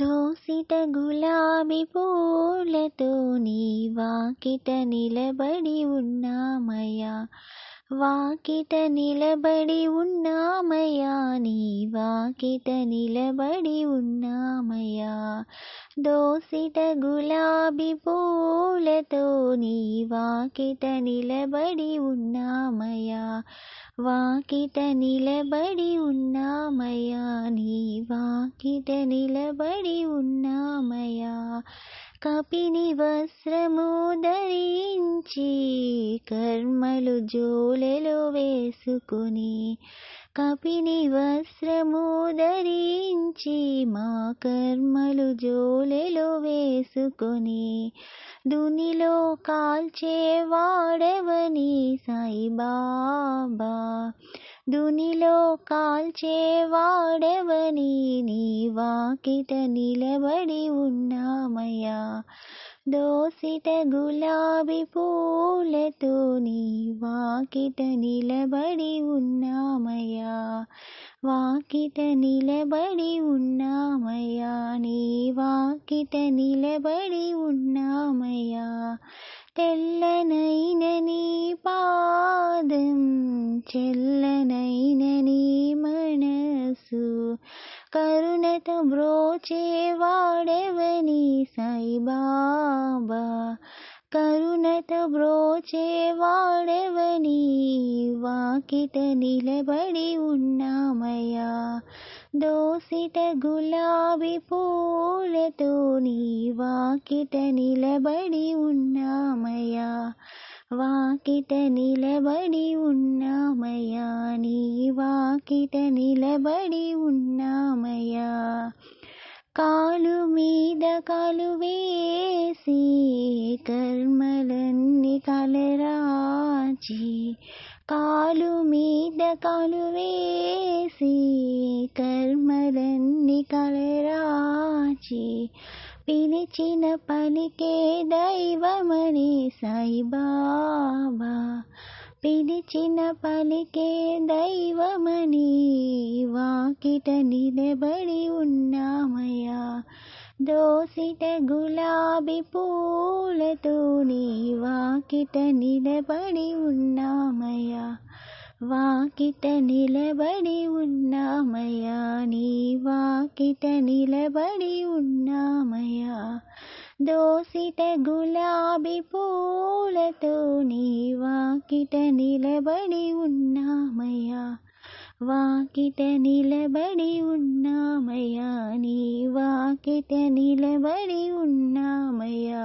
దోసిట గులాబీ పూలతో నీ వాకిట నిలబడి ఉన్నామయ్యా వాకిట నిలబడి ఉన్నామయ్యా నీ వాకిట నిలబడి ఉన్నామయ్యా దోసిట గులాబీ పూలతో నీ వాకిట నిలబడి ఉన్నామయ్యా వాకిట నిలబడి ఉన్నామయ్యా నీ వాకిట నిలబడి ఉన్నామయ్యా కపిని వస్త్రము ధరించి కర్మలు జోలెలో వేసుకుని కపిని వస్త్రము ధరించి మా కర్మలు జోలెలో వేసుకొని దునిలో సాయి సాయిబాబా దునిలో కాల్చేవాడవని నీ వాకిట నిలబడి ఉన్నామయ్యా దోసిట గులాబీ పూలతో నీ వాకిట నిలబడి ఉన్నామయ్యా వాకిట నిలబడి ఉన్నామయ్యా పక్కిట నిలబడి ఉన్నామయ్యా తెల్లనైన నీ పాదం చెల్లనైన నీ మనసు కరుణత బ్రోచేవాడెవని సాయిబాబా కరుణత బ్రోచేవాడెవని వాకిట నిలబడి ఉన్నామయ్యా దోసిట గులాబీ పూలతో నీ వాకిట నిలబడి ఉన్నామయ్యా వాకిట నిలబడి ఉన్నామయ్యా నీ వాకిట నిలబడి ఉన్నామయ్యా కాలు మీద కాలు వే చేసి కర్మలన్నీ కలరాచి కాలు మీద కాలు వేసి కర్మలన్నీ కలరాచి పిలిచిన పలికే దైవమని సాయిబాబా పిలిచిన పలికే దైవమని వాకిట నిలబడి ఉన్నామయ్యా దోసిట గులాబీ పూలతో నీ వాకిట నిలబడి ఉన్నామయ్యా వాకిట నిలబడి ఉన్నామయ్యా నీ వాకిట నిలబడి ఉన్నామయ్యా దోసిట గులాబీ పూలతో నీ వాకిట నిలబడి ఉన్నామయ్యా వాకిట నిలబడి ఉన్నామయ్యా నీ వాకిట నిలబడి ఉన్నామయ్యా